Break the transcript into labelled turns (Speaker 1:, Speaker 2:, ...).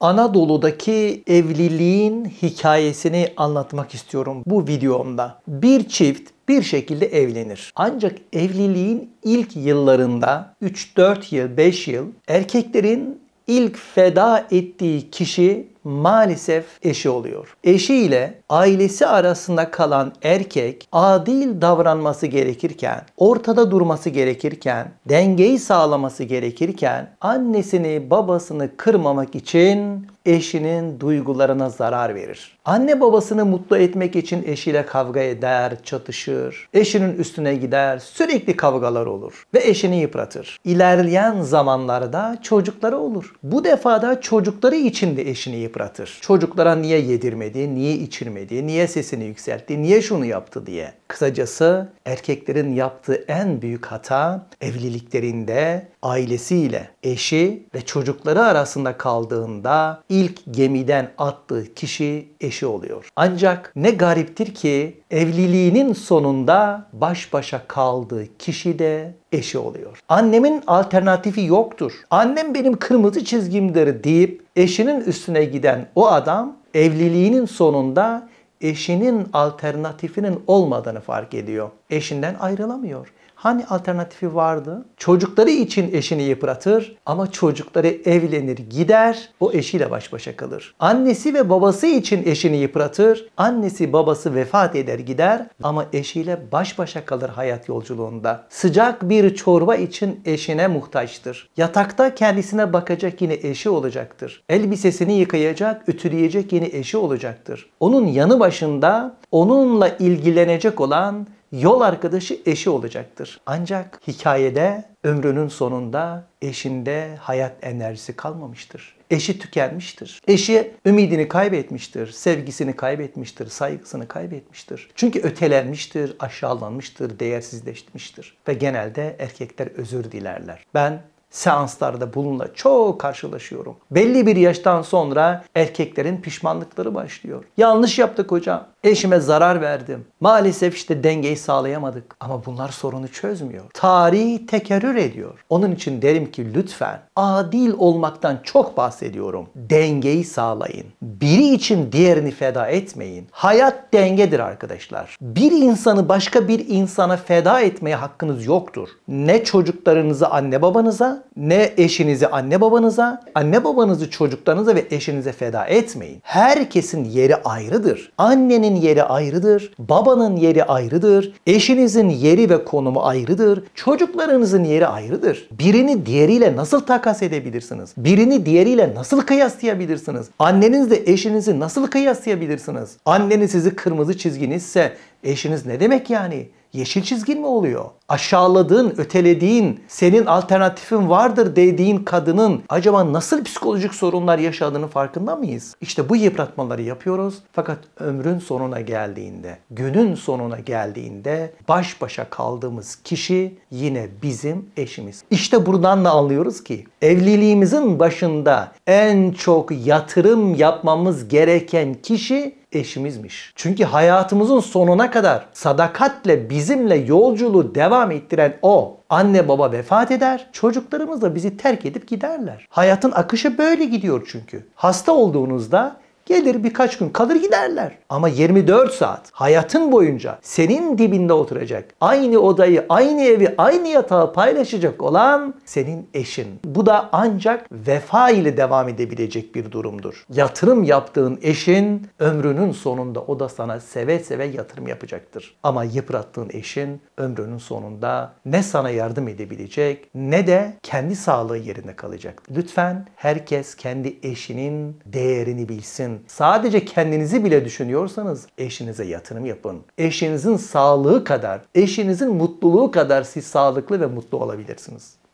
Speaker 1: Anadolu'daki evliliğin hikayesini anlatmak istiyorum bu videomda. Bir çift bir şekilde evlenir. Ancak evliliğin ilk yıllarında 3-4 yıl, 5 yıl erkeklerin ilk feda ettiği kişi maalesef eşi oluyor. Eşi ile ailesi arasında kalan erkek adil davranması gerekirken, ortada durması gerekirken, dengeyi sağlaması gerekirken annesini babasını kırmamak için eşinin duygularına zarar verir. Anne babasını mutlu etmek için eşiyle kavga eder, çatışır, eşinin üstüne gider, sürekli kavgalar olur ve eşini yıpratır. İlerleyen zamanlarda çocukları olur. Bu defada çocukları için de eşini yıpratır yıpratır. Çocuklara niye yedirmedi, niye içirmedi, niye sesini yükseltti, niye şunu yaptı diye. Kısacası erkeklerin yaptığı en büyük hata evliliklerinde ailesiyle, eşi ve çocukları arasında kaldığında ilk gemiden attığı kişi eşi oluyor. Ancak ne gariptir ki evliliğinin sonunda baş başa kaldığı kişi de eşi oluyor. Annemin alternatifi yoktur. Annem benim kırmızı çizgimdir deyip eşinin üstüne giden o adam evliliğinin sonunda eşinin alternatifinin olmadığını fark ediyor. Eşinden ayrılamıyor. Hani alternatifi vardı? Çocukları için eşini yıpratır ama çocukları evlenir gider o eşiyle baş başa kalır. Annesi ve babası için eşini yıpratır. Annesi babası vefat eder gider ama eşiyle baş başa kalır hayat yolculuğunda. Sıcak bir çorba için eşine muhtaçtır. Yatakta kendisine bakacak yine eşi olacaktır. Elbisesini yıkayacak, ütüleyecek yeni eşi olacaktır. Onun yanı başında onunla ilgilenecek olan yol arkadaşı eşi olacaktır. Ancak hikayede ömrünün sonunda eşinde hayat enerjisi kalmamıştır. Eşi tükenmiştir. Eşi ümidini kaybetmiştir, sevgisini kaybetmiştir, saygısını kaybetmiştir. Çünkü ötelenmiştir, aşağılanmıştır, değersizleşmiştir. Ve genelde erkekler özür dilerler. Ben seanslarda bununla çok karşılaşıyorum. Belli bir yaştan sonra erkeklerin pişmanlıkları başlıyor. Yanlış yaptık hocam. Eşime zarar verdim. Maalesef işte dengeyi sağlayamadık. Ama bunlar sorunu çözmüyor. Tarih tekerrür ediyor. Onun için derim ki lütfen adil olmaktan çok bahsediyorum. Dengeyi sağlayın. Biri için diğerini feda etmeyin. Hayat dengedir arkadaşlar. Bir insanı başka bir insana feda etmeye hakkınız yoktur. Ne çocuklarınızı anne babanıza, ne eşinizi anne babanıza, anne babanızı çocuklarınıza ve eşinize feda etmeyin. Herkesin yeri ayrıdır. Annenin Annenin yeri ayrıdır, babanın yeri ayrıdır, eşinizin yeri ve konumu ayrıdır, çocuklarınızın yeri ayrıdır. Birini diğeriyle nasıl takas edebilirsiniz? Birini diğeriyle nasıl kıyaslayabilirsiniz? Annenizle eşinizi nasıl kıyaslayabilirsiniz? Anneniz sizi kırmızı çizginizse eşiniz ne demek yani? yeşil çizgin mi oluyor? Aşağıladığın, ötelediğin, senin alternatifin vardır dediğin kadının acaba nasıl psikolojik sorunlar yaşadığını farkında mıyız? İşte bu yıpratmaları yapıyoruz fakat ömrün sonuna geldiğinde, günün sonuna geldiğinde baş başa kaldığımız kişi yine bizim eşimiz. İşte buradan da anlıyoruz ki evliliğimizin başında en çok yatırım yapmamız gereken kişi eşimizmiş. Çünkü hayatımızın sonuna kadar sadakatle bizimle yolculuğu devam ettiren o. Anne baba vefat eder, çocuklarımız da bizi terk edip giderler. Hayatın akışı böyle gidiyor çünkü. Hasta olduğunuzda Gelir birkaç gün kalır giderler. Ama 24 saat hayatın boyunca senin dibinde oturacak, aynı odayı, aynı evi, aynı yatağı paylaşacak olan senin eşin. Bu da ancak vefa ile devam edebilecek bir durumdur. Yatırım yaptığın eşin ömrünün sonunda o da sana seve seve yatırım yapacaktır. Ama yıprattığın eşin ömrünün sonunda ne sana yardım edebilecek ne de kendi sağlığı yerine kalacak. Lütfen herkes kendi eşinin değerini bilsin Sadece kendinizi bile düşünüyorsanız eşinize yatırım yapın. Eşinizin sağlığı kadar, eşinizin mutluluğu kadar siz sağlıklı ve mutlu olabilirsiniz.